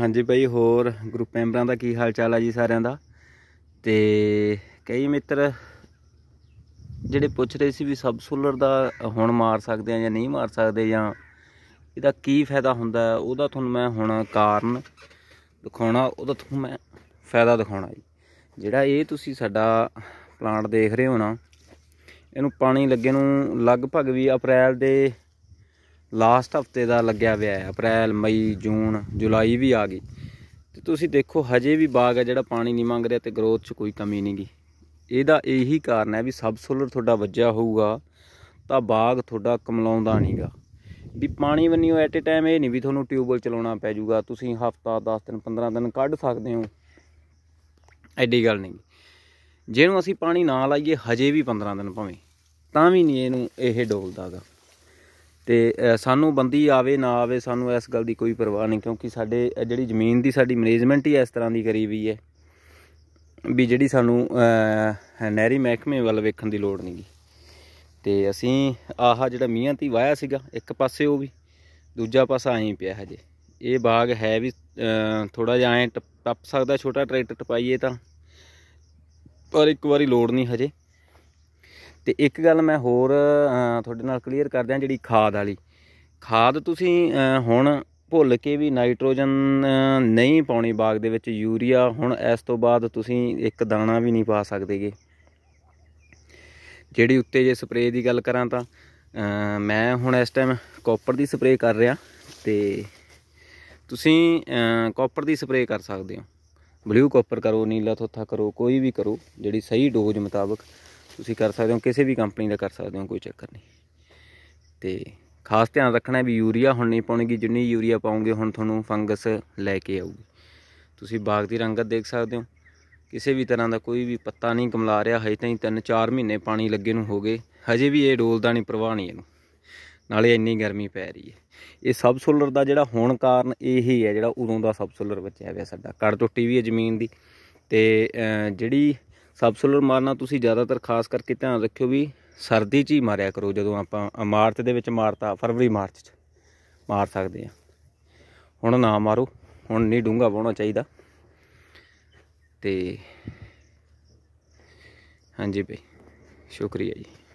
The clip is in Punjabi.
ਹਾਂਜੀ ਭਾਈ ਹੋਰ ਗਰੁੱਪ ਮੈਂਬਰਾਂ ਦਾ ਕੀ ਹਾਲ ਚਾਲ ਆ ਜੀ ਸਾਰਿਆਂ ਦਾ ਤੇ ਕਈ ਮਿੱਤਰ ਜਿਹੜੇ ਪੁੱਛ ਰਹੇ ਸੀ ਵੀ ਸੋਲਰ ਦਾ ਹੁਣ ਮਾਰ ਸਕਦੇ ਆ ਜਾਂ ਨਹੀਂ ਮਾਰ ਸਕਦੇ ਜਾਂ ਇਹਦਾ ਕੀ ਫਾਇਦਾ ਹੁੰਦਾ ਉਹਦਾ ਤੁਹਾਨੂੰ ਮੈਂ ਹੁਣ ਕਾਰਨ ਦਿਖਾਉਣਾ ਉਹਦਾ ਤੁਹਾਨੂੰ ਮੈਂ ਫਾਇਦਾ ਦਿਖਾਉਣਾ ਜੀ ਜਿਹੜਾ ਇਹ ਤੁਸੀਂ ਸਾਡਾ ਪਲਾਂਟ ਦੇਖ ਰਹੇ ਹੋ ਨਾ ਇਹਨੂੰ ਪਾਣੀ ਲੱਗੇ ਨੂੰ ਲਗਭਗ ਵੀ ਅਪ੍ਰੈਲ ਦੇ ਲਾਸਟ ਹਫਤੇ ਦਾ ਲੱਗਿਆ ਹੋਇਆ ਹੈ ਅਪ੍ਰੈਲ ਮਈ ਜੂਨ ਜੁਲਾਈ ਵੀ ਆ ਗਈ ਤੇ ਤੁਸੀਂ ਦੇਖੋ ਹਜੇ ਵੀ ਬਾਗ ਹੈ ਜਿਹੜਾ ਪਾਣੀ ਨਹੀਂ ਮੰਗ ਰਿਹਾ ਤੇ ਗਰੋਥ 'ਚ ਕੋਈ ਕਮੀ ਨਹੀਂ ਗਈ ਇਹਦਾ ਇਹੀ ਕਾਰਨ ਹੈ ਵੀ ਸਬਸੋਲਰ ਤੁਹਾਡਾ ਵੱਜਿਆ ਹੋਊਗਾ ਤਾਂ ਬਾਗ ਤੁਹਾਡਾ ਕਮਲਾਉਂਦਾ ਨਹੀਂਗਾ ਵੀ ਪਾਣੀ ਵੰਨਿਓ ਐਟ ਏ ਟਾਈਮ ਇਹ ਨਹੀਂ ਵੀ ਤੁਹਾਨੂੰ ਟਿਊਬਵੈਲ ਚਲਾਉਣਾ ਪੈ ਜਾਊਗਾ ਤੁਸੀਂ ਹਫਤਾ 10 ਦਿਨ 15 ਦਿਨ ਕੱਢ ਸਕਦੇ ਹੋ ਐਡੀ ਗੱਲ ਨਹੀਂ ਜਿਹਨੂੰ ਅਸੀਂ ਪਾਣੀ ਨਾ ਲਾਈਏ ਹਜੇ ਵੀ 15 ਦਿਨ ਭਾਵੇਂ ਤਾਂ ਵੀ ਨਹੀਂ ਇਹਨੂੰ ਇਹ ਡੋਲਦਾਗਾ ਤੇ ਸਾਨੂੰ ਬੰਦੀ ਆਵੇ ਨਾ ਆਵੇ ਸਾਨੂੰ ਇਸ ਗੱਲ ਦੀ ਕੋਈ ਪਰਵਾਹ ਨਹੀਂ ਕਿਉਂਕਿ ਸਾਡੇ ਜਿਹੜੀ ਜ਼ਮੀਨ ਦੀ ਸਾਡੀ ਮੈਨੇਜਮੈਂਟ ਹੀ ਇਸ ਤਰ੍ਹਾਂ ਦੀ ਕਰੀ ਵੀ ਹੈ ਵੀ ਜਿਹੜੀ ਸਾਨੂੰ ਨਹਿਰੀ ਮਹਿਕਮੇ ਵੱਲ ਵੇਖਣ ਦੀ ਲੋੜ ਨਹੀਂਗੀ ਤੇ ਅਸੀਂ ਆਹ ਜਿਹੜਾ ਮੀਆਂ ਤੀ ਵਾਇਆ ਸੀਗਾ ਇੱਕ ਪਾਸੇ ਉਹ ਵੀ ਦੂਜਾ ਪਾਸਾ ਐਂ ਪਿਆ ਹਜੇ ਇਹ ਬਾਗ ਹੈ ਵੀ ਥੋੜਾ ਜਿਹਾ ਐਂ ਟੱਪ ਸਕਦਾ ਛੋਟਾ ਟਰੈਕਟਰ ਟਪਾਈਏ ਤਾਂ ਪਰ ਇੱਕ ਵਾਰੀ ਲੋੜ ਨਹੀਂ ਹਜੇ ਤੇ ਇੱਕ ਗੱਲ ਮੈਂ ਹੋਰ ਤੁਹਾਡੇ ਨਾਲ ਕਲੀਅਰ ਕਰਦਿਆਂ ਜਿਹੜੀ ਖਾਦ ਵਾਲੀ ਖਾਦ ਤੁਸੀਂ ਹੁਣ ਭੁੱਲ ਕੇ ਵੀ ਨਾਈਟ੍ਰੋਜਨ ਨਹੀਂ ਪਾਉਣੀ ਬਾਗ ਦੇ ਵਿੱਚ ਯੂਰੀਆ ਹੁਣ ਇਸ ਤੋਂ ਬਾਅਦ ਤੁਸੀਂ ਇੱਕ ਦਾਣਾ ਵੀ ਨਹੀਂ ਪਾ ਸਕਦੇਗੇ ਜਿਹੜੀ ਉੱਤੇ ਜੇ ਸਪਰੇਅ ਦੀ ਗੱਲ ਕਰਾਂ ਤਾਂ ਮੈਂ ਹੁਣ ਇਸ ਟਾਈਮ ਕਾਪਰ ਦੀ ਸਪਰੇਅ ਕਰ ਰਿਹਾ ਤੇ ਤੁਸੀਂ ਕਾਪਰ ਦੀ ਸਪਰੇਅ ਕਰ ਸਕਦੇ ਹੋ ਬਲੂ ਕਾਪਰ ਕਰੋ ਨੀਲਾ ਥੋਥਾ ਕਰੋ ਕੋਈ ਵੀ ਕਰੋ ਜਿਹੜੀ ਸਹੀ ਡੋਜ਼ ਮੁਤਾਬਕ ਤੁਸੀਂ ਕਰ ਸਕਦੇ ਹੋ ਕਿਸੇ ਵੀ ਕੰਪਨੀ ਦਾ ਕਰ ਸਕਦੇ ਹੋ ਕੋਈ ਚੱਕਰ ਨਹੀਂ ਤੇ ਖਾਸ ਧਿਆਨ ਰੱਖਣਾ ਵੀ ਯੂਰੀਆ ਹੁਣ ਨਹੀਂ ਪਾਉਣੀ ਜਿੰਨੀ ਯੂਰੀਆ ਪਾਉਂਗੇ ਹੁਣ ਤੁਹਾਨੂੰ ਫੰਗਸ ਲੈ ਕੇ ਆਊਗੀ ਤੁਸੀਂ ਬਾਗ ਦੀ ਰੰਗਤ ਦੇਖ ਸਕਦੇ ਹੋ ਕਿਸੇ ਵੀ ਤਰ੍ਹਾਂ ਦਾ ਕੋਈ ਵੀ ਪੱਤਾ ਨਹੀਂ ਕਮਲਾ ਰਿਹਾ ਹਜੇ ਤਾਈਂ 3-4 ਮਹੀਨੇ ਪਾਣੀ ਲੱਗੇ ਨੂੰ ਹੋ ਗਏ ਹਜੇ ਵੀ ਇਹ ਡੋਲਦਾ ਨਹੀਂ ਪ੍ਰਵਾਹ ਨਹੀਂ ਇਹਨੂੰ ਨਾਲੇ ਇੰਨੀ ਗਰਮੀ ਪੈ ਰਹੀ ਹੈ ਇਹ ਸਬ ਸੋਲਰ ਦਾ ਜਿਹੜਾ ਹੋਣ ਕਾਰਨ ਇਹੀ ਹੈ ਜਿਹੜਾ ਉਦੋਂ ਦਾ ਸਬ ਸੋਲਰ ਬਚਿਆ ਹੋਇਆ ਸਾਡਾ ਕੜ ਟੁੱਟੀ ਵੀ ਹੈ ਜ਼ਮੀਨ ਦੀ ਤੇ ਜਿਹੜੀ ਸਬਸੋਲਰ ਮਾਰਨਾ ਤੁਸੀਂ ਜ਼ਿਆਦਾਤਰ ਖਾਸ ਕਰਕੇ ਧਿਆਨ ਰੱਖਿਓ ਵੀ ਸਰਦੀ 'ਚ ਹੀ ਮਾਰਿਆ ਕਰੋ ਜਦੋਂ ਆਪਾਂ ਮਾਰਚ ਦੇ ਵਿੱਚ ਮਾਰਤਾ ਫਰਵਰੀ ਮਾਰਚ 'ਚ ਮਾਰ ਸਕਦੇ ਆ ਹੁਣ ਨਾ ਮਾਰੋ ਹੁਣ ਨਹੀਂ ਡੂੰਗਾ ਪਾਉਣਾ ਚਾਹੀਦਾ ਤੇ ਹਾਂਜੀ ਭਾਈ ਸ਼ੁਕਰੀਆ ਜੀ